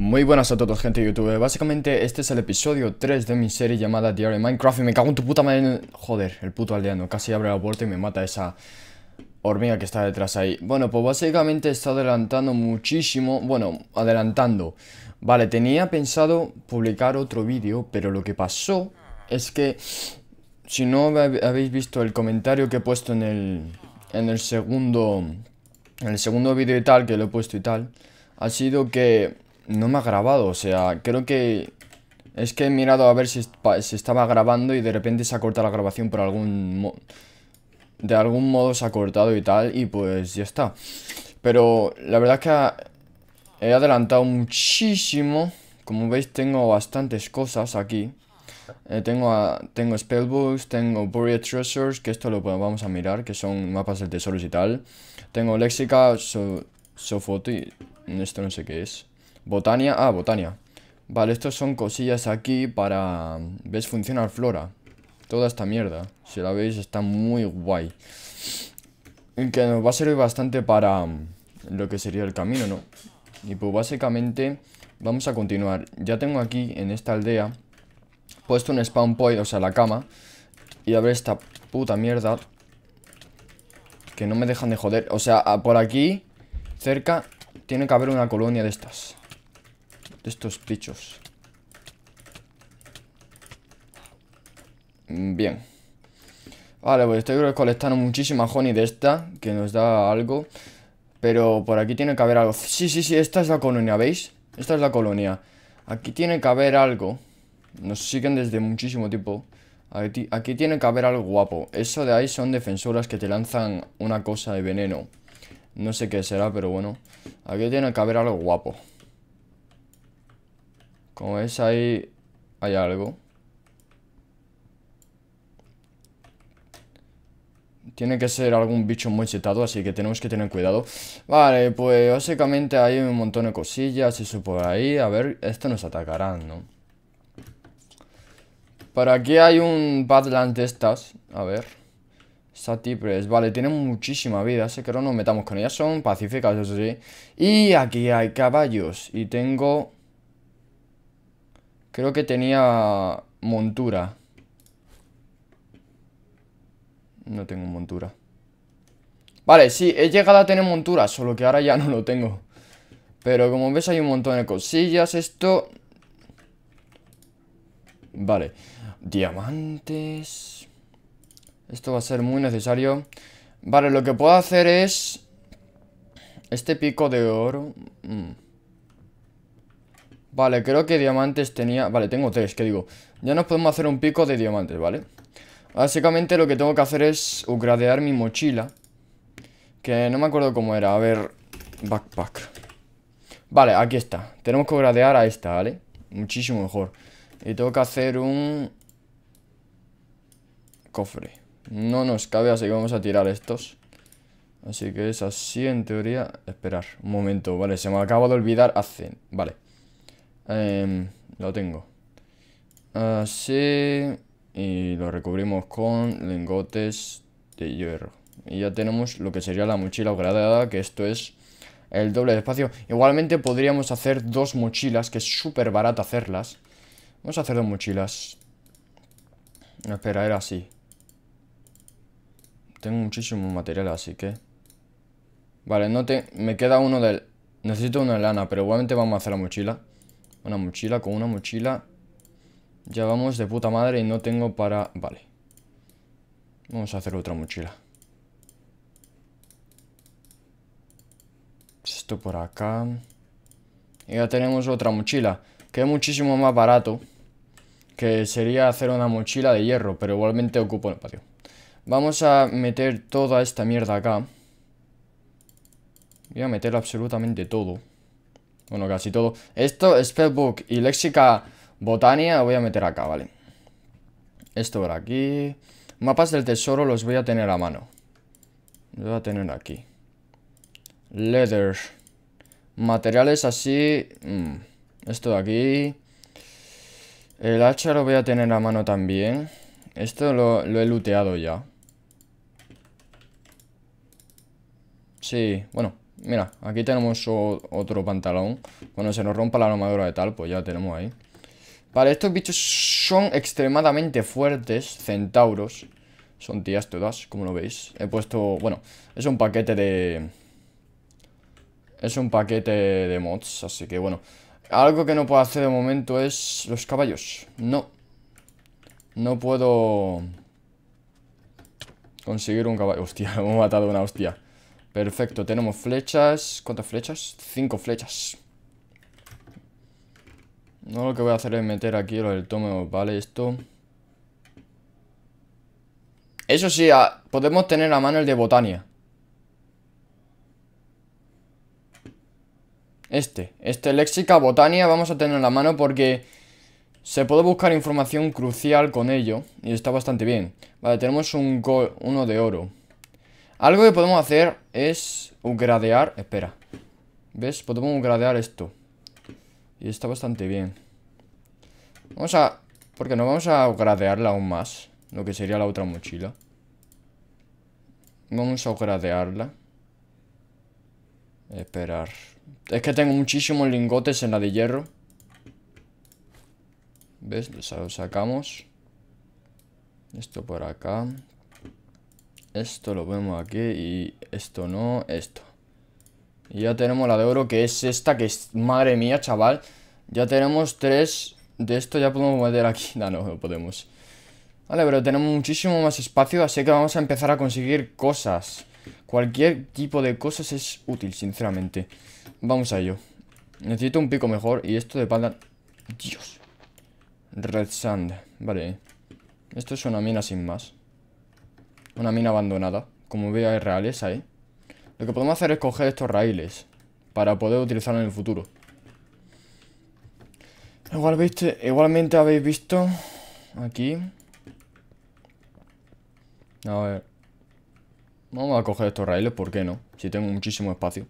Muy buenas a todos gente de YouTube, básicamente este es el episodio 3 de mi serie llamada of Minecraft y me cago en tu puta madre Joder, el puto aldeano, casi abre la puerta y me mata esa hormiga que está detrás ahí Bueno, pues básicamente está adelantando muchísimo, bueno, adelantando Vale, tenía pensado publicar otro vídeo, pero lo que pasó es que Si no habéis visto el comentario que he puesto en el, en el segundo, en el segundo vídeo y tal, que lo he puesto y tal Ha sido que no me ha grabado, o sea, creo que... Es que he mirado a ver si, estaba grabando y de repente se ha cortado la grabación por algún... de algún modo se ha cortado y tal, y pues ya está. Pero la verdad es que he adelantado muchísimo. Como veis tengo bastantes cosas aquí. Eh, tengo, tengo Spellbooks, tengo Buried Treasures, que esto lo vamos a mirar, que son mapas del tesoros y tal. Tengo Léxica, so, Sofoti, esto no sé qué es. Botania, ah, Botania Vale, estos son cosillas aquí para... ¿Ves? Funcionar flora Toda esta mierda, si la veis está muy guay Que nos va a servir bastante para mm, lo que sería el camino, ¿no? Y pues básicamente vamos a continuar Ya tengo aquí en esta aldea Puesto un spawn point, o sea, la cama Y a ver esta puta mierda Que no me dejan de joder O sea, por aquí Cerca tiene que haber una colonia de estas estos bichos. Mm, bien. Vale, pues estoy recolectando muchísima honey de esta, que nos da algo. Pero por aquí tiene que haber algo. Sí, sí, sí, esta es la colonia, ¿veis? Esta es la colonia. Aquí tiene que haber algo. Nos siguen desde muchísimo tiempo. aquí, tiene que haber algo guapo. Eso de ahí son defensoras que te lanzan una cosa de veneno. No sé qué será, pero bueno. Aquí tiene que haber algo guapo. Como ves ahí hay algo. Tiene que ser algún bicho muy setado, así que tenemos que tener cuidado. Vale, pues básicamente hay un montón de cosillas, eso por ahí. A ver, esto nos atacarán, ¿no? Por aquí hay un Badland de estas. A ver. Satipres, vale, tiene muchísima vida, así que no nos metamos con ellas, son pacíficas, eso sí. Y aquí hay caballos, y tengo Creo que tenía montura. No tengo montura. Vale, sí, he llegado a tener montura, solo que ahora ya no lo tengo. Pero como ves hay un montón de cosillas, esto... Vale, diamantes... Esto va a ser muy necesario. Vale, lo que puedo hacer es... Este pico de oro... Mm. Vale, creo que diamantes tenía... Vale, tengo tres, que digo Ya nos podemos hacer un pico de diamantes, ¿vale? Básicamente lo que tengo que hacer es upgradear mi mochila Que no me acuerdo cómo era, a ver... Backpack Vale, aquí está Tenemos que upgradear a esta, ¿vale? Muchísimo mejor Y tengo que hacer un... Cofre No nos cabe, así que vamos a tirar estos Así que es así en teoría Esperar, un momento, vale, se me acaba de olvidar Hacen, vale Em, lo tengo. Así. Y lo recubrimos con lingotes de hierro. Y ya tenemos lo que sería la mochila Ogradada, que esto es el doble de espacio. Igualmente podríamos hacer dos mochilas, que es súper barato hacerlas. Vamos a hacer dos mochilas. No, espera, era así. Tengo muchísimo material, así que... Vale, no te... me queda uno del... Necesito una lana, pero igualmente vamos a hacer la mochila. Una mochila, con una mochila Ya vamos de puta madre y no tengo para... Vale Vamos a hacer otra mochila Esto por acá Y ya tenemos otra mochila Que es muchísimo más barato Que sería hacer una mochila de hierro Pero igualmente ocupo el patio Vamos a meter toda esta mierda acá Voy a meter absolutamente todo bueno, casi todo. Esto, Spellbook y Léxica Botania, voy a meter acá, vale. Esto por aquí. Mapas del tesoro los voy a tener a mano. Los voy a tener aquí. Leather. Materiales así. Mm, esto de aquí. El hacha lo voy a tener a mano también. Esto lo, lo he looteado ya. Sí, bueno, Mira, aquí tenemos otro pantalón. Cuando se nos rompa la armadura de tal, pues ya tenemos ahí. Vale, estos bichos son extremadamente fuertes, centauros. Son tías todas, como lo veis. He puesto, bueno, es un paquete de... Es un paquete de mods, así que bueno. Algo que no puedo hacer de momento es los caballos. No. No puedo... Conseguir un caballo. Hostia, hemos matado una hostia. Perfecto, tenemos flechas ¿Cuántas flechas? Cinco flechas No lo que voy a hacer es meter aquí lo del tomo Vale, esto Eso sí, podemos tener a mano el de Botania Este, este léxica Botania vamos a tener a la mano porque se puede buscar información crucial con ello y está bastante bien. Vale, tenemos un uno de oro. Algo que podemos hacer es upgradear. Espera. ¿Ves? Podemos upgradear esto. Y está bastante bien. Vamos a... Porque no vamos a upgradearla aún más. Lo que sería la otra mochila. Vamos a upgradearla. Esperar. Es que tengo muchísimos lingotes en la de hierro. ¿Ves? Lo sacamos. Esto por acá. Esto lo vemos aquí y esto no, esto. Y ya tenemos la de oro, que es esta, que es... Madre mía, chaval. Ya tenemos tres de esto, ya podemos meter aquí. No, no, no podemos. Vale, pero tenemos muchísimo más espacio, así que vamos a empezar a conseguir cosas. Cualquier tipo de cosas es útil, sinceramente. Vamos a ello. Necesito un pico mejor y esto de pala... Dios. Red Sand. Vale. Esto es una mina sin más. Una mina abandonada. Como veis, hay reales ahí. ¿eh? Lo que podemos hacer es coger estos raíles. Para poder utilizarlos en el futuro. Igual viste, igualmente habéis visto aquí. A ver. Vamos a coger estos raíles, ¿por qué no? Si tengo muchísimo espacio.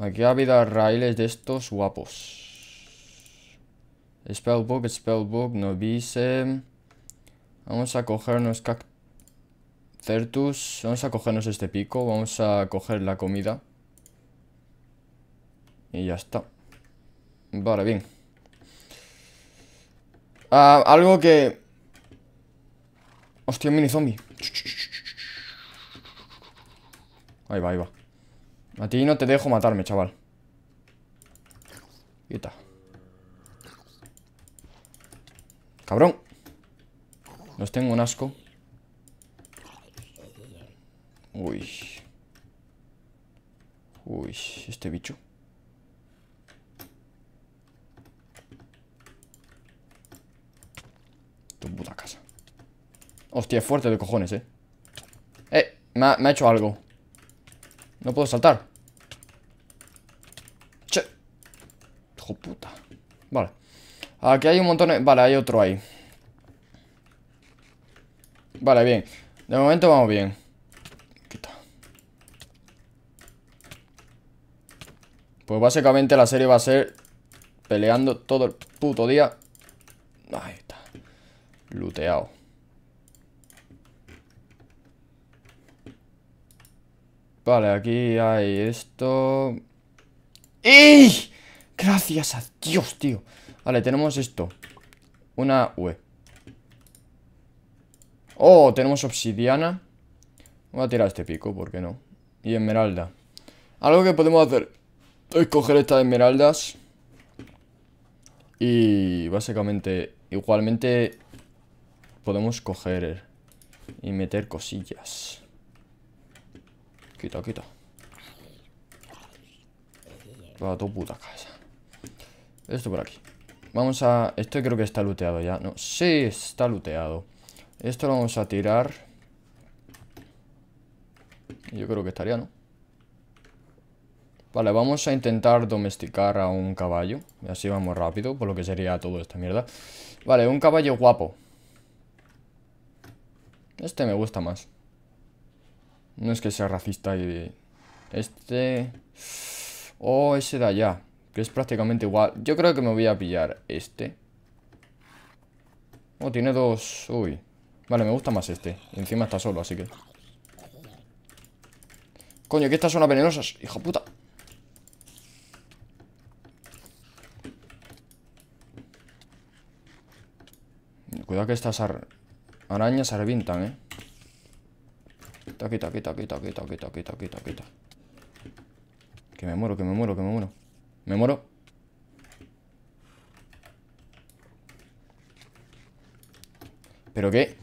Aquí ha habido raíles de estos guapos. Spellbook, Spellbook, Novice. Vamos a cogernos cactus. Certus, vamos a cogernos este pico, vamos a coger la comida. Y ya está. Vale, bien. Ah, algo que... Hostia, un mini zombie. Ahí va, ahí va. A ti no te dejo matarme, chaval. está Cabrón. Los tengo un asco. Uy. Uy, este bicho. Tu puta casa. Hostia, es fuerte de cojones, eh. Eh, me ha, hecho algo. No puedo saltar. Che. Hijo puta. Vale. Aquí hay un montón de... Vale, hay otro ahí. Vale, bien. De momento vamos bien. Pues básicamente la serie va a ser peleando todo el puto día. Ahí está. Luteado. Vale, aquí hay esto. ¡Ey! Gracias a Dios, tío. Vale, tenemos esto. Una UE. Oh, tenemos obsidiana. Voy a tirar este pico, ¿por qué no? Y esmeralda. Algo que podemos hacer es coger estas esmeraldas. Y básicamente, igualmente podemos coger y meter cosillas. Quita, quita. Para tu puta casa. Esto por aquí. Vamos a... Esto creo que está looteado ya. No, sí, está looteado. Esto lo vamos a tirar. Yo creo que estaría, ¿no? Vale, vamos a intentar domesticar a un caballo. Y así vamos rápido, por lo que sería todo esta mierda. Vale, un caballo guapo. Este me gusta más. No es que sea racista y... Este... O oh, ese de allá, que es prácticamente igual. Yo creo que me voy a pillar este. Oh, tiene dos... Uy. Vale, me gusta más este. encima está solo, así que... Coño, que estas son venenosas, hija puta. que estas ar arañas arvintan, ¿eh? Quita, quita, quita, quita, quita, quita, quita, quita, Que me muero, que me muero, que me muero. Me muero. ¿Pero qué?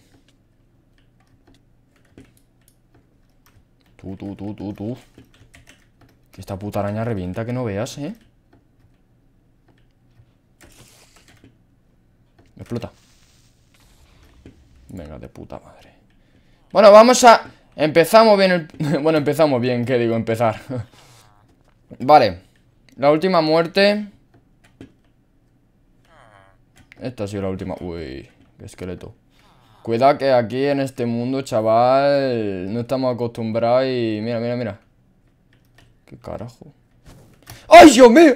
Tú, tú, tú, tú, tú. Que esta puta araña revienta que no veas, ¿eh? Me explota. Venga, de puta madre. Bueno, vamos a... Empezamos bien el... bueno, empezamos bien, ¿qué digo? Empezar. vale. La última muerte. Esta ha sido la última. Uy, qué esqueleto. Cuidado que aquí en este mundo, chaval, no estamos acostumbrados y... Mira, mira, mira. ¿Qué carajo? ¡Ay, Dios mío!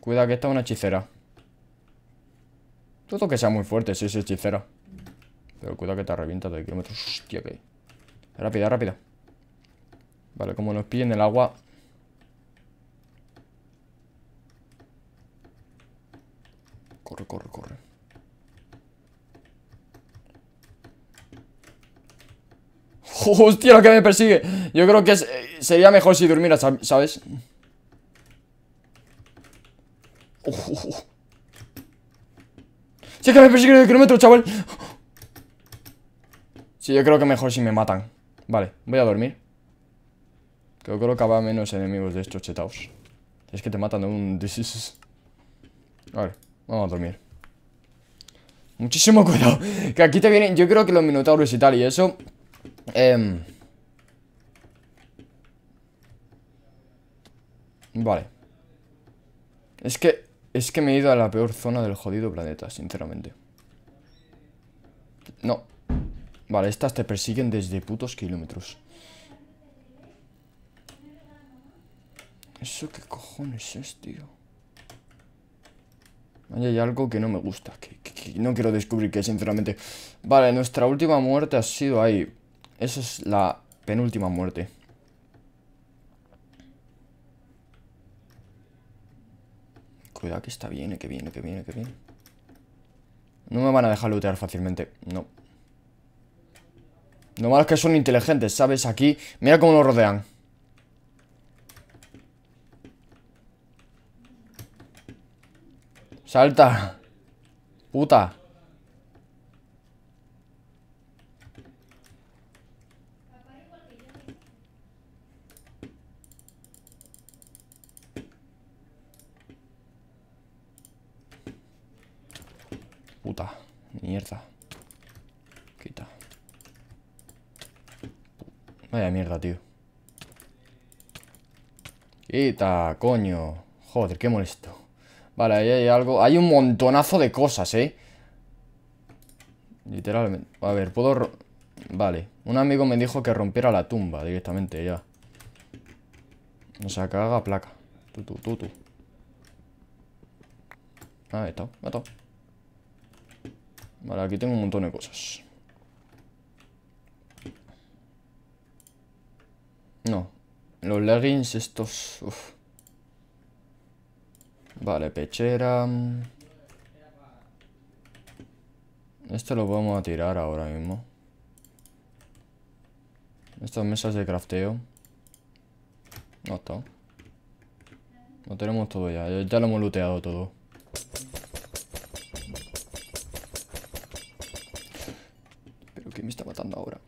Cuida que esta es una hechicera. Todo que sea muy fuerte, si es hechicera. Pero cuidado que te revienta de kilómetros. Hostia, que. Rápida, rápida. Vale, como nos pillen el agua. Corre, corre, corre. ¡Hostia, lo que me persigue! Yo creo que eh, sería mejor si durmiera, ¿sabes? Sí que me persiguen el kilómetro, chaval Sí, yo creo que mejor si me matan Vale, voy a dormir Creo que lo menos enemigos de estos chetaos Es que te matan de un... ver, vamos a dormir Muchísimo cuidado Que aquí te vienen... Yo creo que los minotauros y tal y eso em, Vale Es que es que me he ido a la peor zona del jodido planeta, sinceramente. No. Vale, estas te persiguen desde putos kilómetros. ¿Eso qué cojones es, tío? Ahí hay algo que no me gusta, que, no quiero descubrir que, sinceramente... Vale, nuestra última muerte ha sido ahí. Esa es la penúltima muerte. Cuidado que está bien, que viene, que viene, que viene. No me van a dejar lootear fácilmente, no. Lo malo es que son inteligentes, ¿sabes? Aquí, mira cómo lo rodean. Salta. Puta. Mierda. Quita. Vaya mierda, tío. Quita, coño. Joder, qué molesto. Vale, ahí hay algo. Hay un montonazo de cosas, ¿eh? Literalmente. A ver, puedo... Vale. Un amigo me dijo que rompiera la tumba directamente, ya. O sea, que placa. Tú, tú, Ah, está. Mató. Vale, aquí tengo un montón de cosas. No. Los leggings estos... Vale, pechera. Esto lo vamos a tirar ahora mismo. Estas mesas de crafteo. No está. Lo tenemos todo ya. Ya lo hemos looteado todo. Que me está matando ahora?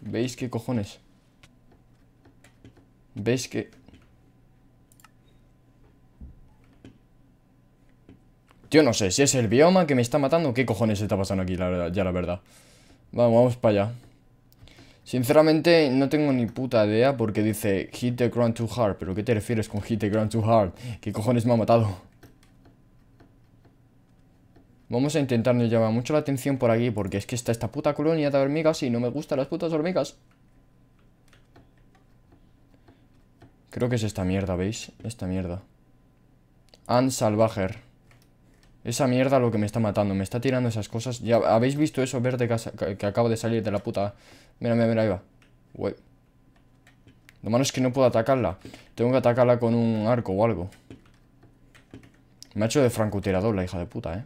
¿Veis qué cojones? ¿Veis qué? Yo no sé si es el bioma que me está matando o qué cojones está pasando aquí, la verdad, ya la verdad. Vamos, vamos para allá. Sinceramente, no tengo ni puta idea porque dice hit the ground too hard. ¿Pero qué te refieres con hit the ground too hard? ¿Qué cojones me ha matado? Vamos a intentar, No llamar mucho la atención por aquí Porque es que está esta puta colonia de hormigas Y no me gustan las putas hormigas Creo que es esta mierda, ¿veis? Esta mierda Ann Salvager Esa mierda lo que me está matando Me está tirando esas cosas ya ¿Habéis visto eso verde que, acabo de salir de la puta? Mira, mira, mira, ahí va Lo malo es que no puedo atacarla Tengo que atacarla con un arco o algo Me ha hecho de francotirador la hija de puta, ¿eh?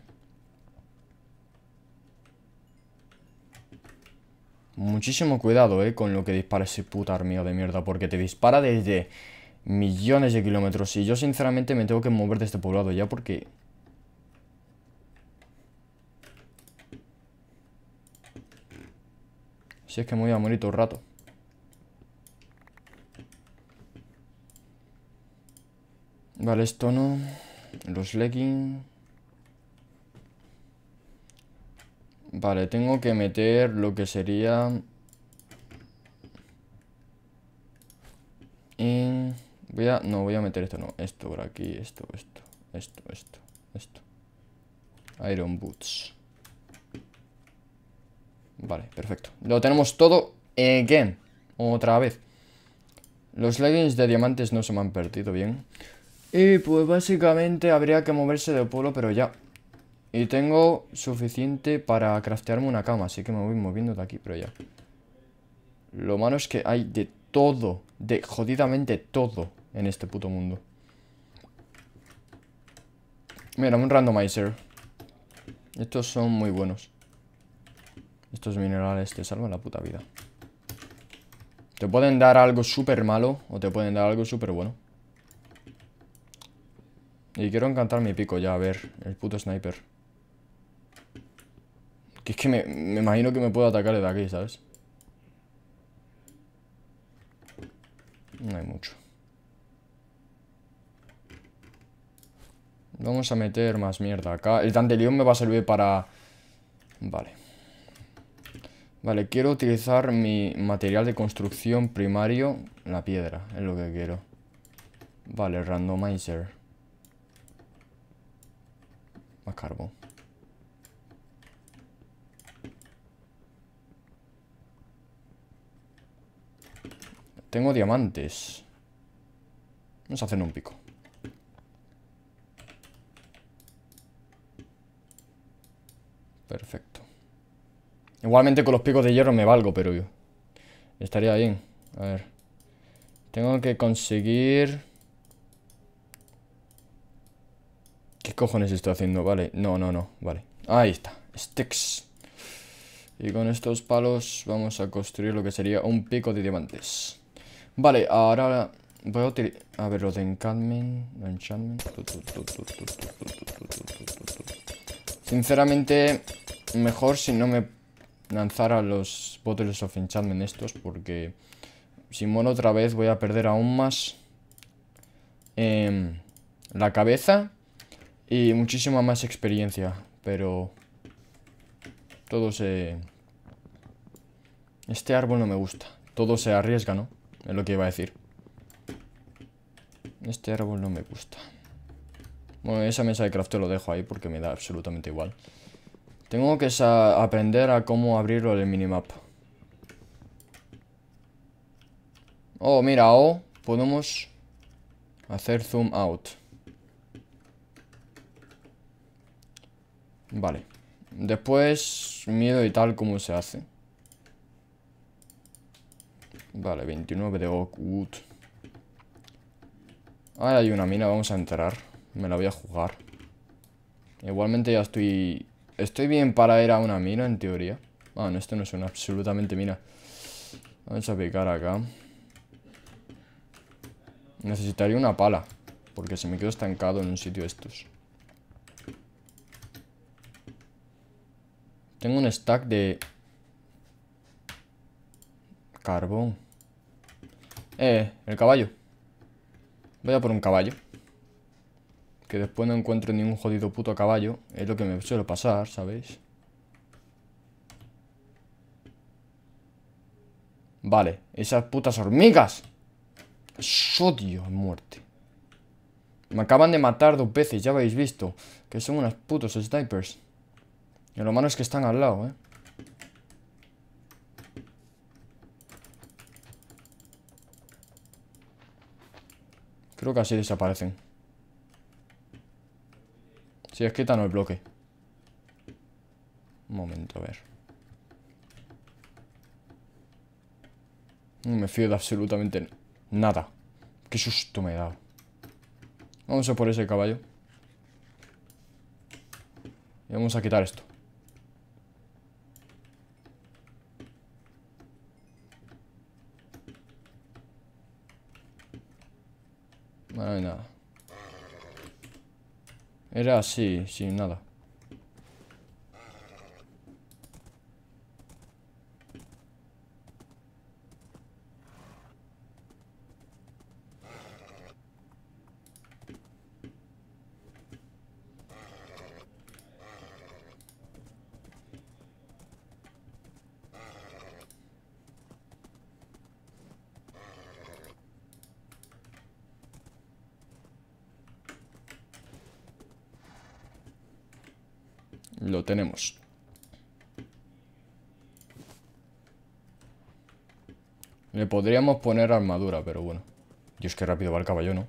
Muchísimo cuidado, eh, con lo que dispara ese puta de mierda, porque te dispara desde millones de kilómetros. Y yo sinceramente me tengo que mover de este poblado ya porque... Si es que me voy a morir todo el rato. Vale, esto no. Los leggings... Vale, tengo que meter lo que sería... En... Voy a... No, voy a meter esto, no. Esto por aquí, esto, esto, esto, esto, esto. Iron Boots. Vale, perfecto. Lo tenemos todo eh, again. Otra vez. Los leggings de diamantes no se me han perdido bien. Y pues básicamente habría que moverse del pueblo, pero ya. Y tengo suficiente para craftearme una cama, así que me voy moviendo de aquí, pero ya. Lo malo es que hay de todo, de jodidamente todo en este puto mundo. Mira, un randomizer. Estos son muy buenos. Estos minerales te salvan la puta vida. Te pueden dar algo súper malo o te pueden dar algo súper bueno. Y quiero encantar mi pico ya, a ver, el puto sniper. Que es que me, imagino que me puedo atacar desde aquí, ¿sabes? No hay mucho. Vamos a meter más mierda acá. El León me va a servir para... Vale. Vale, quiero utilizar mi material de construcción primario. La piedra, es lo que quiero. Vale, randomizer. Más carbón. Tengo diamantes. Vamos a hacer un pico. Perfecto. Igualmente con los picos de hierro me valgo, pero yo. Estaría bien. A ver. Tengo que conseguir... ¿Qué cojones estoy haciendo? Vale. No, no, no. Vale. Ahí está. Sticks. Y con estos palos vamos a construir lo que sería un pico de diamantes. Vale, ahora voy a utilizar... A ver, lo de enchantment... enchantment... Sinceramente, mejor si no me lanzara los Bottles of Enchantment estos, porque si muero otra vez voy a perder aún más la cabeza y muchísima más experiencia, pero todo se... Este árbol no me gusta, todo se arriesga, ¿no? Es lo que iba a decir. Este árbol no me gusta. Bueno, esa mesa de craft lo dejo ahí porque me da absolutamente igual. Tengo que aprender a cómo abrirlo en el minimap. Oh, mira, o oh, podemos hacer zoom out. Vale. Después, miedo y tal, cómo se hace. Vale, 29 de Oakwood. Ah, hay una mina, vamos a entrar. Me la voy a jugar. Igualmente ya estoy... Estoy bien para ir a una mina, en teoría. Bueno, ah, esto no es una absolutamente mina. Vamos a picar acá. Necesitaría una pala. Porque se me quedo estancado en un sitio estos. Tengo un stack de... Carbón. Eh, el caballo. Voy a por un caballo. Que después no encuentro ningún jodido puto caballo. Es lo que me suele pasar, ¿sabéis? Vale, esas putas hormigas. Sodio muerte. Me acaban de matar dos veces, ya habéis visto. Que son unas putos snipers. Y lo malo es que están al lado, ¿eh? Casi desaparecen. Si es que no el bloque. Un momento, a ver. No me fío de absolutamente nada. Qué susto me he dado. Vamos a por ese caballo. Y vamos a quitar esto. ないな。Era así, sin nada. podríamos poner armadura, pero bueno. Dios, qué rápido va el caballo, ¿no?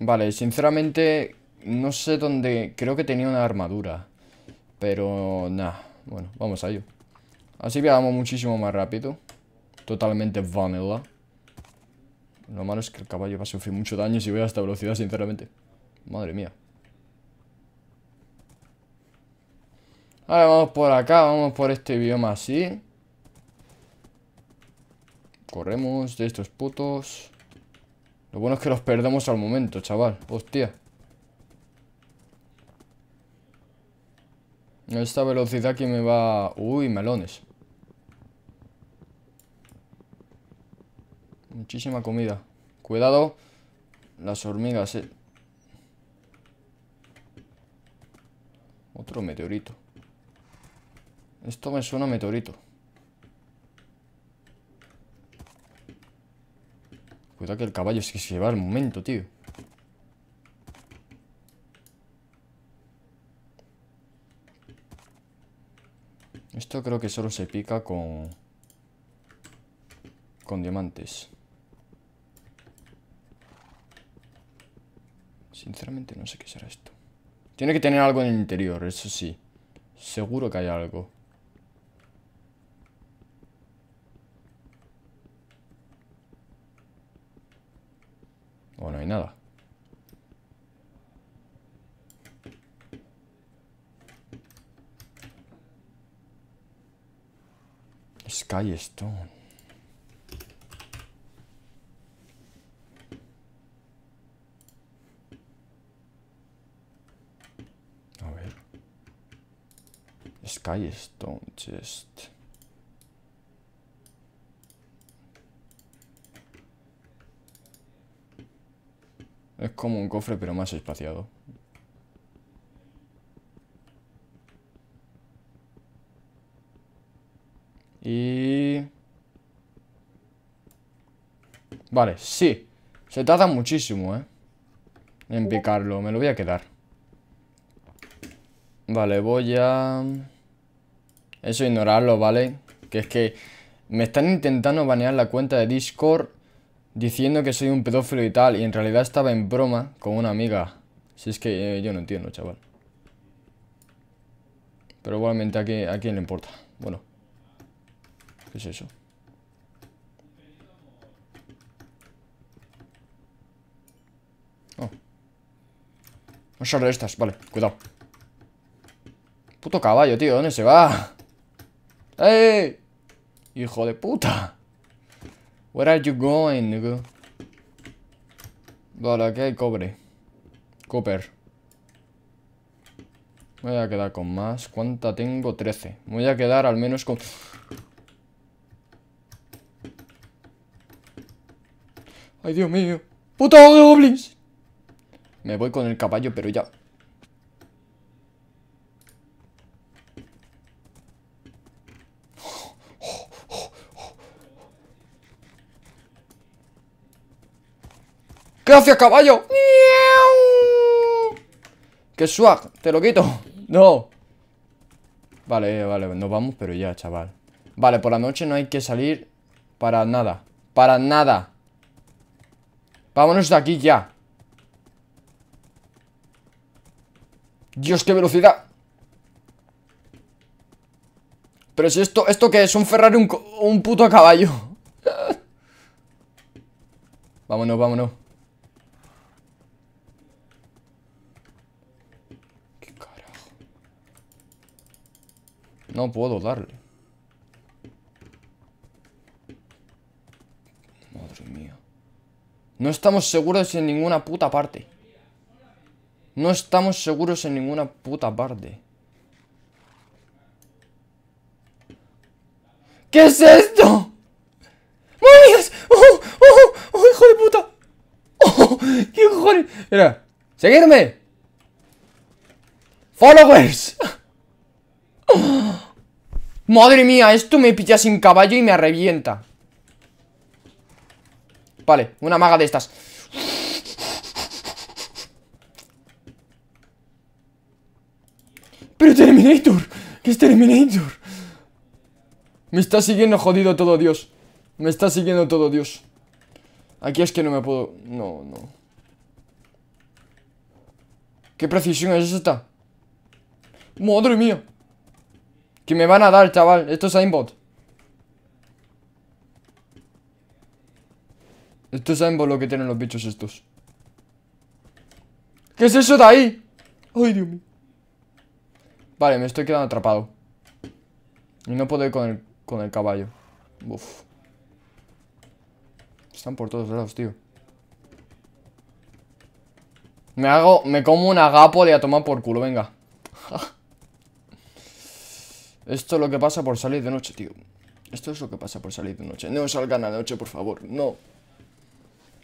Vale, sinceramente no sé dónde... Creo que tenía una armadura. Pero nada, bueno, vamos a ello. Así viajamos muchísimo más rápido. Totalmente vanilla. Lo malo es que el caballo va a sufrir mucho daño si voy a esta velocidad, sinceramente. Madre mía. Ahora vamos por acá, vamos por este bioma así. Corremos de estos putos. Lo bueno es que los perdemos al momento, chaval. Hostia. esta velocidad que me va... Uy, melones. Muchísima comida. Cuidado. Las hormigas, eh. Otro meteorito. Esto me suena meteorito. Cuidado que el caballo es que se lleva el momento, tío. Esto creo que solo se pica con... Con diamantes. Sinceramente no sé qué será esto. Tiene que tener algo en el interior, eso sí. Seguro que hay algo. Bueno, no hay nada. Sky Stone. A ver. Sky Stone Chest. como un cofre, pero más espaciado. Y... Vale, sí. Se tarda muchísimo, ¿eh? En picarlo. Me lo voy a quedar. Vale, voy a... Eso ignorarlo, ¿vale? Que es que me están intentando banear la cuenta de Discord diciendo que soy un pedófilo y tal, y en realidad estaba en broma con una amiga. Si es que eh, yo no entiendo, chaval. Pero igualmente, ¿a, ¿a quién le importa? Bueno. ¿Qué es eso? Oh. No estas, vale, cuidado. Puto caballo, tío, ¿dónde se va? ¡Ey! ¡Eh! ¡Hijo de puta! Where are you going, nigga? Vale, aquí hay cobre. Copper. voy a quedar con más. ¿Cuánta tengo? Trece voy a quedar al menos con... ¡Ay, Dios mío! ¡Puta de goblins! Me voy con el caballo, pero ya... ¡Gracias, caballo! ¡Qué swag! ¡Te lo quito! ¡No! Vale, vale, nos vamos, pero ya, chaval Vale, por la noche no hay que salir Para nada, para nada Vámonos de aquí ya Dios, qué velocidad Pero si esto, ¿esto qué es? Un Ferrari, un, un puto caballo Vámonos, vámonos No puedo darle. Madre mía. No estamos seguros en ninguna puta parte. No estamos seguros en ninguna puta parte. ¿Qué es esto? ¡Madre ¡Oh ¡Oh, ¡Oh, oh, oh, hijo de puta! ¡Oh, oh qué cojones! Mira, seguidme. Followers. Madre mía, esto me pilla sin caballo y me revienta Vale, una maga de estas ¡Pero Terminator! ¿Qué es Terminator? Me está siguiendo jodido todo Dios Me está siguiendo todo Dios Aquí es que no me puedo... No, no ¿Qué precisión es esta? ¡Madre mía! Que me van a dar, chaval. Esto es aimbot. Esto es aimbot lo que tienen los bichos estos. ¿Qué es eso de ahí? Ay, Dios mío. Vale, me estoy quedando atrapado. Y no puedo ir con el, caballo. Uf. Están por todos lados, tío. Me hago, me como un agapo de a tomar por culo, venga. Esto es lo que pasa por salir de noche, tío. Esto es lo que pasa por salir de noche. No salgan a la noche, por favor. No.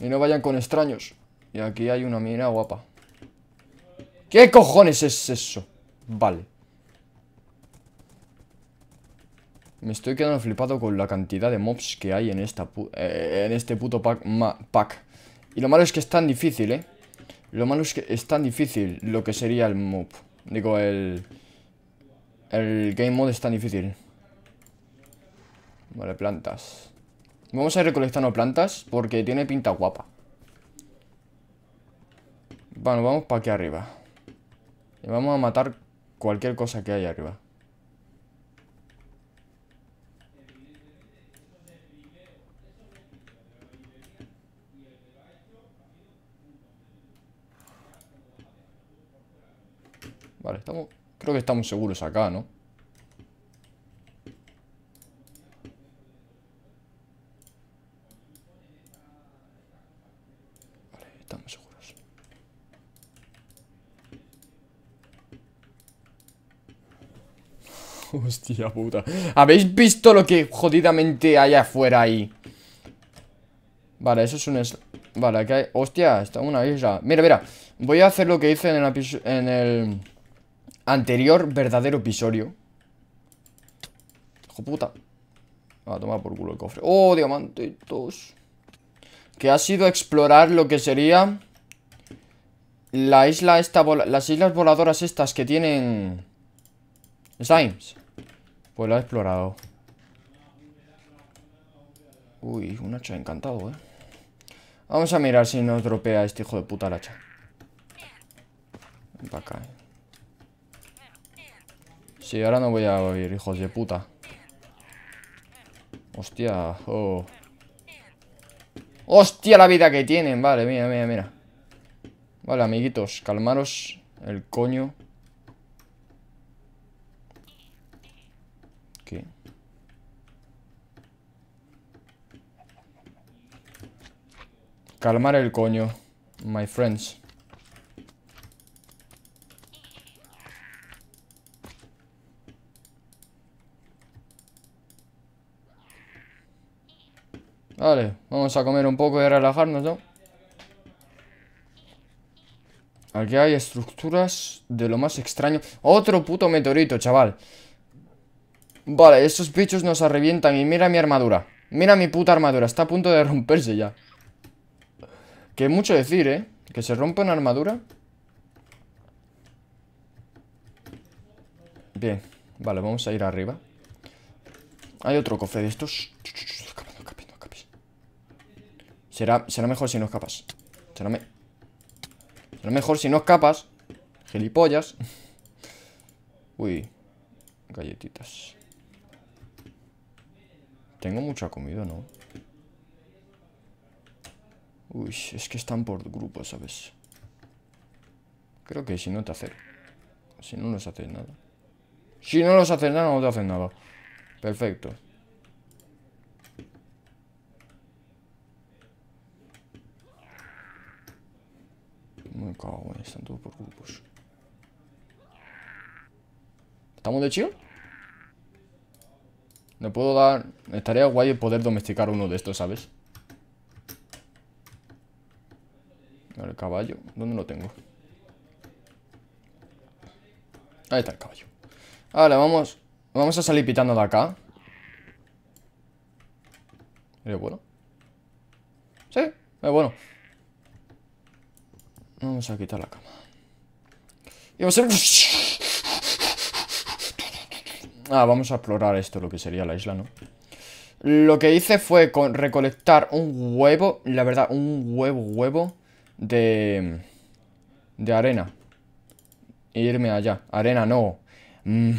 Y no vayan con extraños. Y aquí hay una mina guapa. ¿Qué cojones es eso? Vale. Me estoy quedando flipado con la cantidad de mobs que hay en, esta eh, en este puto pack, pack. Y lo malo es que es tan difícil, ¿eh? Lo malo es que es tan difícil lo que sería el mob. Digo, el... El game mode es tan difícil. Vale, plantas. Vamos a ir recolectando plantas porque tiene pinta guapa. Bueno, vamos para aquí arriba. Y vamos a matar cualquier cosa que haya arriba. Vale, estamos... Creo que estamos seguros acá, ¿no? Vale, estamos seguros. Hostia puta. ¿Habéis visto lo que jodidamente hay afuera ahí? Vale, eso es un... Vale, aquí hay... Hostia, está una isla. Mira, mira. Voy a hacer lo que hice en el... En el Anterior verdadero episodio. Hijo puta. A tomar por culo el cofre. Oh, diamantitos. Que ha sido explorar lo que sería... La isla esta... Las islas voladoras estas que tienen... Slimes. Pues lo ha explorado. Uy, un hacha encantado, eh. Vamos a mirar si nos dropea este hijo de puta el hacha. acá, eh. Sí, ahora no voy a oír, hijos de puta. Hostia, oh. Hostia la vida que tienen, vale, mira, mira, mira. Vale, amiguitos, calmaros el coño. ¿Qué? Calmar el coño, my friends. Vale, vamos a comer un poco y relajarnos, ¿no? Aquí hay estructuras de lo más extraño. ¡Otro puto meteorito, chaval! Vale, estos bichos nos arrevientan y mira mi armadura. Mira mi puta armadura, está a punto de romperse ya. Que mucho decir, ¿eh? Que se rompe una armadura. Bien, vale, vamos a ir arriba. Hay otro cofre de estos. Será, será mejor si no escapas. Será, mejor si no escapas. Gilipollas. Uy. Galletitas. Tengo mucha comida, ¿no? Uy, es que están por grupos, ¿sabes? Creo que si no te hacen... Si no nos hacen nada. Si no nos hacen nada, no te hacen nada. Perfecto. por grupos. ¿Estamos de chill? Me puedo dar... Estaría eh, guay poder domesticar uno de estos, ¿sabes? El caballo. ¿Dónde lo tengo? Ahí está el caballo. Ahora vamos... Vamos a salir pitando de acá. ¿Es bueno? Sí, es bueno. Vamos a quitar la cama. Y vamos a... Ah, vamos a explorar esto, lo que sería la isla, ¿no? Lo que hice fue recolectar un huevo, la verdad, un huevo, huevo de... De arena. irme allá. Arena no. Mm,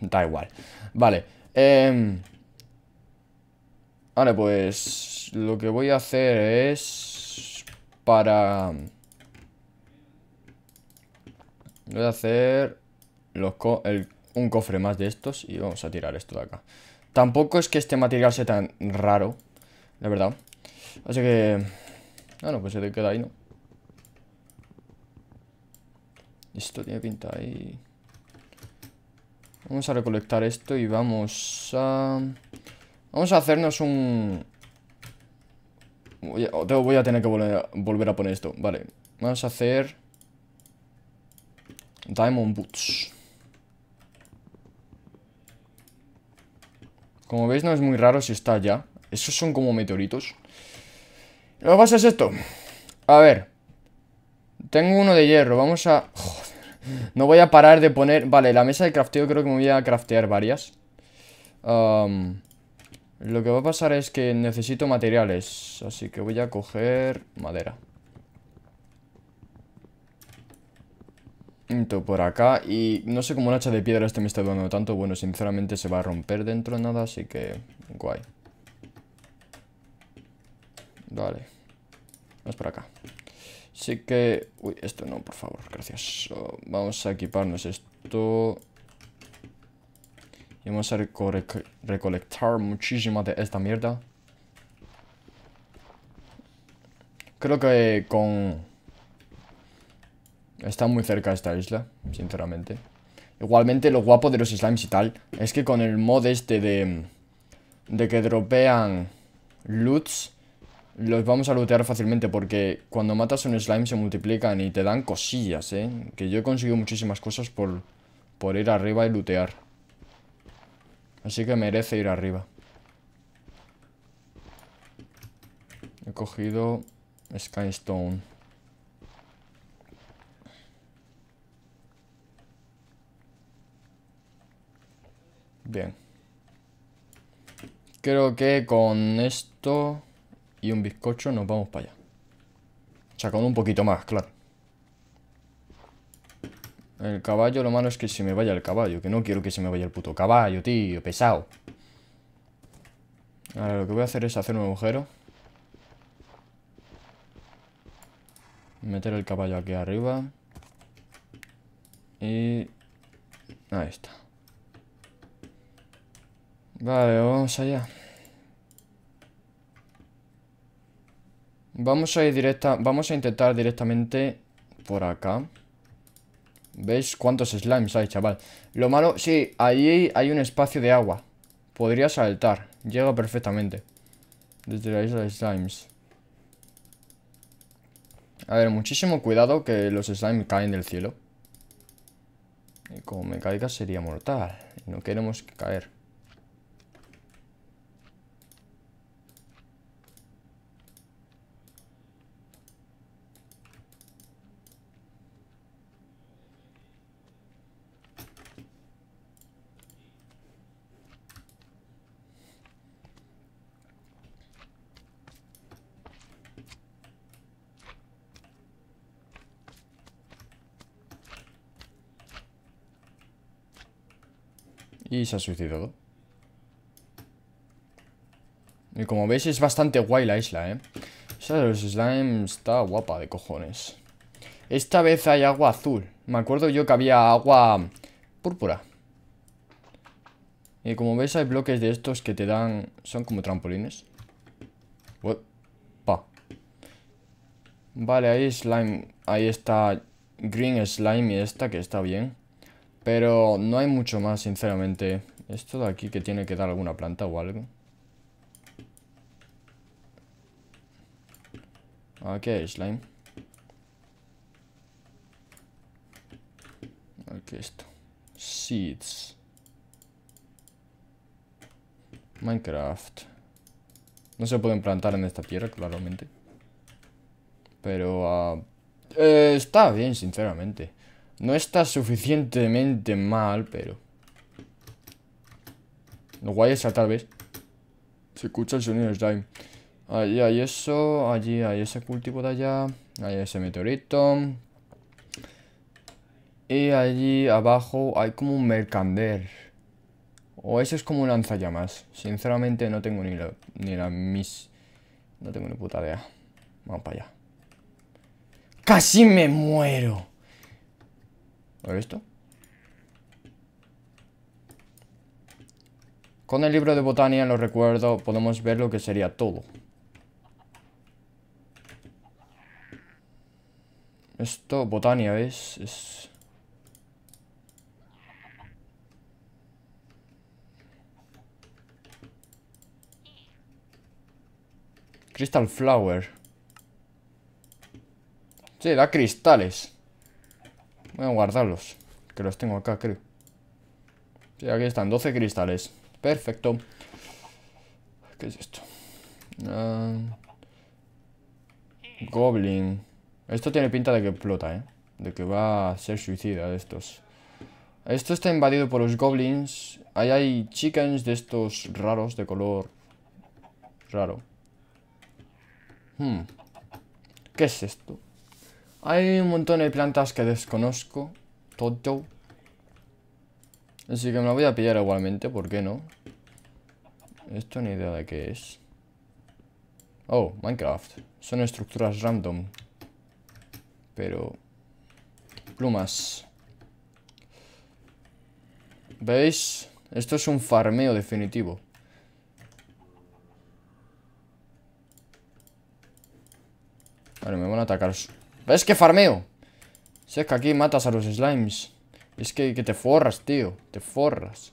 da igual. Vale. Em, vale, pues lo que voy a hacer es para... Voy a hacer un cofre más de estos y vamos a tirar esto de acá. Tampoco es que este material sea tan raro, la verdad. Así que... Bueno, pues se te queda ahí, ¿no? Esto tiene pinta ahí... Vamos a recolectar esto y vamos a... Vamos a hacernos un... Voy a, tener que volver a poner esto, vale. Vamos a hacer... Diamond Boots. Como veis no es muy raro si está allá Esos son como meteoritos. Lo que pasa es esto. A ver. Tengo uno de hierro. Vamos a... No voy a parar de poner... Vale, la mesa de crafteo creo que me voy a craftear varias. lo que va a pasar es que necesito materiales. Así que voy a coger madera. por acá y no sé cómo un hacha de piedra este me está dando tanto. Bueno, sinceramente se va a romper dentro de nada, así que guay. Vale. Vamos por acá. Así que... Uy, esto no, por favor, gracias. vamos a equiparnos esto. Y vamos a recolectar muchísima de esta mierda. Creo que con Está muy cerca esta isla, sinceramente. Igualmente, lo guapo de los slimes y tal es que con el mod este de, de que dropean loots, los vamos a lootear fácilmente porque cuando matas un slime se multiplican y te dan cosillas, ¿eh? Que yo he conseguido muchísimas cosas por, por ir arriba y lootear. Así que merece ir arriba. He cogido Skystone. Bien. Creo que con esto y un bizcocho nos vamos para allá. O sea, con un poquito más, claro. El caballo, lo malo es que se me vaya el caballo. Que no quiero que se me vaya el puto caballo, tío. Pesado. Ahora lo que voy a hacer es hacer un agujero. Meter el caballo aquí arriba. Y... Ahí está. Vale, vamos allá. Vamos a ir directa... Vamos a intentar directamente por acá. ¿Veis cuántos slimes hay, chaval? Lo malo... Sí, allí hay un espacio de agua. Podría saltar. Llega perfectamente. Desde la isla de slimes. A ver, muchísimo cuidado que los slimes caen del cielo. Y como me caiga sería mortal. no queremos caer. se ha suicidado. Y como veis es bastante guay la isla, ¿eh? los slime está guapa de cojones. Esta vez hay agua azul. Me acuerdo yo que había agua púrpura. Y como veis hay bloques de estos que te dan... Son como trampolines. Vale, ahí slime... Ahí está green slime y esta que está bien. Pero no hay mucho más, sinceramente. Esto de aquí que tiene que dar alguna planta o algo. Aquí hay slime. Aquí esto. Seeds. Minecraft. No se pueden plantar en esta tierra, claramente. Pero... Ah, eh, está bien, sinceramente. No está suficientemente mal, pero... Lo guay es tal vez... Se escucha el sonido de slime. Allí hay eso, allí hay ese cultivo de allá, hay ese meteorito. Y allí abajo hay como un mercander. O ese es como un lanzallamas. Sinceramente no tengo ni la, ni la mis... No tengo ni puta idea. Vamos para allá. ¡Casi me muero! A ver esto. Con el libro de botánica, lo recuerdo, podemos ver lo que sería todo. Esto, botánica, Es... Crystal Flower. Sí, da cristales a guardarlos. Que los tengo acá, creo. Sí, aquí están, 12 cristales. Perfecto. ¿Qué es esto? Ah, goblin. Esto tiene pinta de que explota, ¿eh? De que va a ser suicida de estos. Esto está invadido por los goblins. Ahí hay chickens de estos raros, de color raro. Hmm. ¿Qué es esto? Hay un montón de plantas que desconozco. Todo. Así que me la voy a pillar igualmente, ¿por qué no? Esto ni idea de qué es. Oh, Minecraft. Son estructuras random. Pero... Plumas. ¿Veis? Esto es un farmeo definitivo. Vale, me van a atacar es que farmeo? Si es que aquí matas a los slimes. Es que, que te forras, tío. Te forras.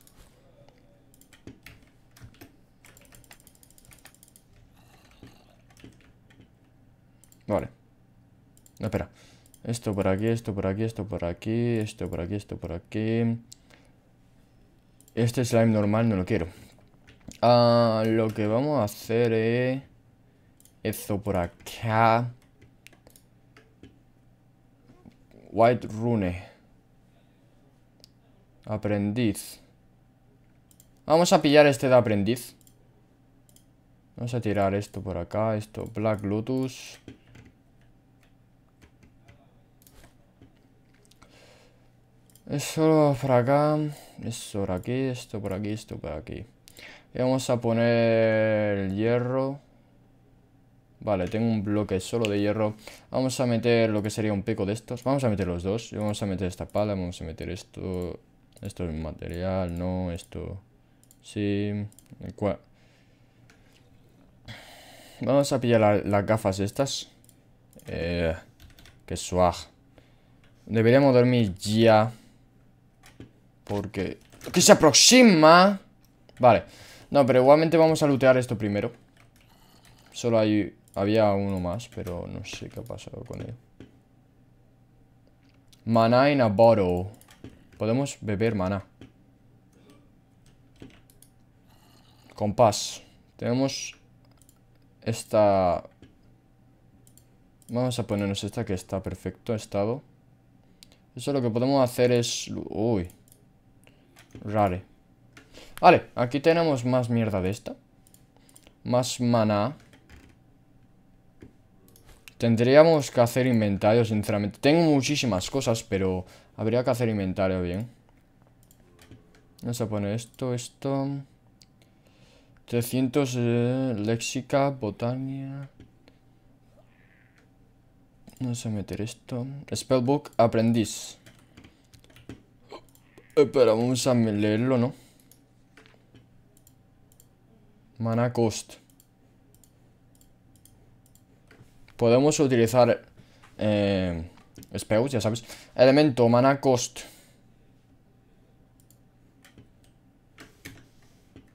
Vale. No, espera. Esto por aquí, esto por aquí, esto por aquí, esto por aquí, esto por aquí. Este slime normal no lo quiero. Ah, lo que vamos a hacer es... Esto por acá. White Rune. Aprendiz. Vamos a pillar este de aprendiz. Vamos a tirar esto por acá, esto. Black Lotus. Eso por acá, eso por aquí, esto por aquí, esto por aquí. Y vamos a poner el hierro. Vale, tengo un bloque solo de hierro. Vamos a meter lo que sería un pico de estos. Vamos a meter los dos. Vamos a meter esta pala, vamos a meter esto. Esto es material, no, esto... Sí... Vamos a pillar las gafas estas. Eh, qué swag. Deberíamos dormir ya. Porque... ¡Que se aproxima! Vale. No, pero igualmente vamos a lootear esto primero. Solo hay había uno más, pero no sé qué ha pasado con él. Maná in a bottle. Podemos beber maná. Compás. Tenemos esta... Vamos a ponernos esta que está perfecto estado. Eso lo que podemos hacer es... Uy. Rare. Vale, aquí tenemos más mierda de esta. Más maná. Tendríamos que hacer inventario, sinceramente. Tengo muchísimas cosas, pero habría que hacer inventario bien. Vamos a poner esto, esto. 300 eh, léxica, botania. No a meter esto. Spellbook, aprendiz. Espera, eh, vamos a leerlo, ¿no? Mana cost. Podemos utilizar... Eh, spells, ya sabes. Elemento, mana cost.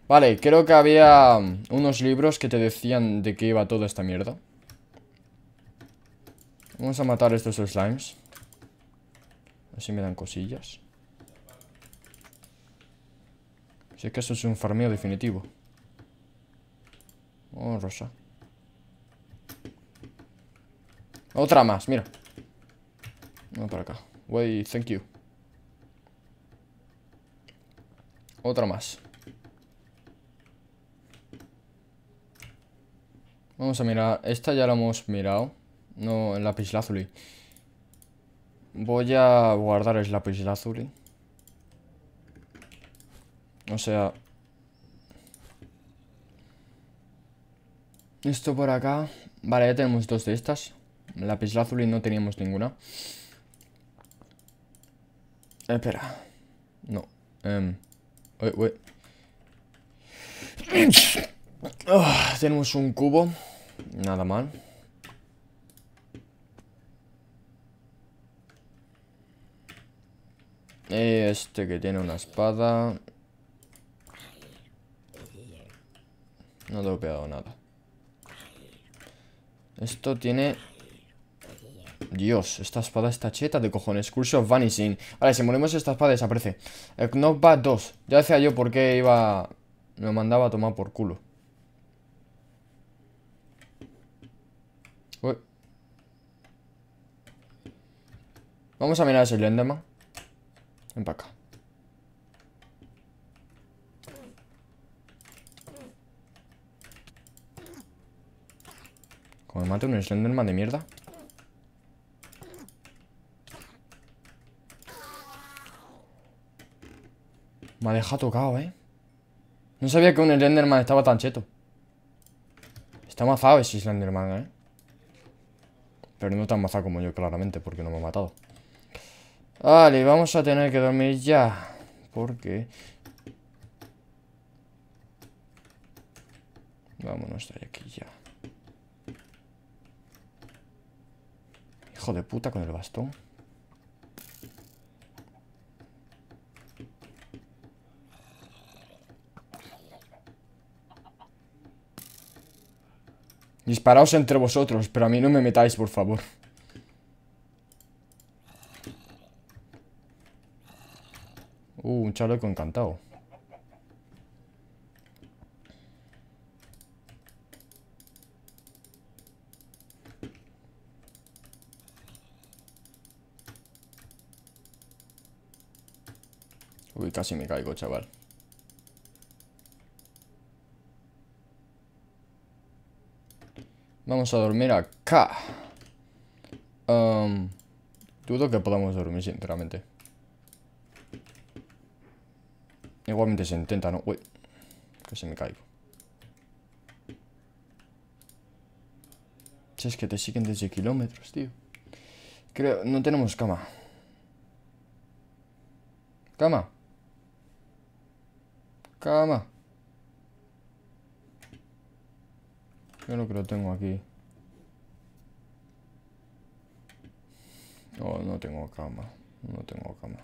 Vale, creo que había unos libros que te decían de qué iba toda esta mierda. Vamos a matar estos slimes. Así me dan cosillas. Sé que eso es un farmeo definitivo. Oh, rosa. Otra más, mira. No, por acá. Wait, thank you. Otra más. Vamos a mirar. Esta ya la hemos mirado. No, el lápiz lazuli. Voy a guardar el lápiz lazuli. O sea... Esto por acá. Vale, ya tenemos dos de estas azul y no teníamos ninguna. espera. No. Em, uy, uy. Ah, tenemos un cubo. Nada mal. Este que tiene una espada. No te he pegado nada. Esto tiene Dios, esta espada está cheta de cojones. Curse of Vanishing. Vale, si morimos esta espada desaparece. El eh, Knockback 2. Ya decía yo por qué iba... Me mandaba a tomar por culo. Uy. Vamos a mirar ese Slenderman Ven para acá. Como me mate un Slenderman de mierda. Me ha dejado tocado, ¿eh? No sabía que un Slenderman estaba tan cheto. Está mazado ese Slenderman, ¿eh? Pero no tan mazado como yo, claramente, porque no me ha matado. Vale, vamos a tener que dormir ya. Porque... Vámonos de aquí ya. Hijo de puta con el bastón. Disparaos entre vosotros, pero a mí no me metáis, por favor. Uh, un chaleco encantado. Uy, casi me caigo, chaval. Vamos a dormir acá. dudo que podamos dormir, sinceramente. Igualmente se intenta, ¿no? Uy, casi me caigo. es que te siguen desde kilómetros, tío. Creo, no tenemos cama. Cama. Cama. Creo que lo tengo aquí. Oh, no tengo cama. No tengo cama.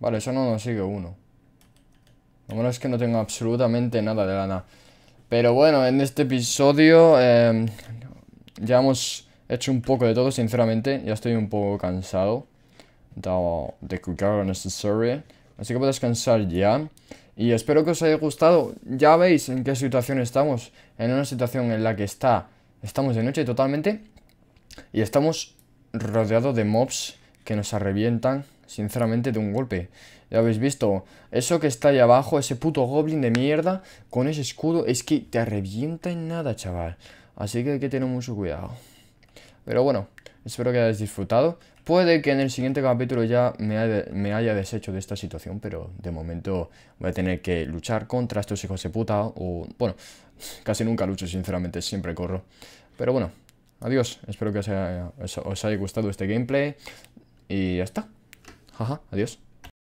Vale, eso no nos sigue uno. Lo malo es que no tengo absolutamente nada de lana. Pero bueno, en este episodio em, ya hemos hecho un poco de todo, sinceramente. Ya estoy un poco cansado de, de en Así que puedes descansar ya. Y espero que os haya gustado. Ya veis en qué situación estamos. En una situación en la que está. Estamos de noche totalmente. Y estamos rodeados de mobs que nos arrevientan, sinceramente, de un golpe. Ya habéis visto, eso que está ahí abajo, ese puto goblin de mierda, con ese escudo, es que te arrevienta en nada, chaval. Así que hay que tener mucho cuidado. Pero bueno, espero que hayáis disfrutado. Puede que en el siguiente capítulo ya me haya, deshecho de esta situación, pero de momento voy a tener que luchar contra estos hijos de puta. O, bueno, casi nunca lucho, sinceramente, siempre corro. Pero bueno, adiós. Espero que os haya, os haya gustado este gameplay. Y ya está. Jaja, adiós.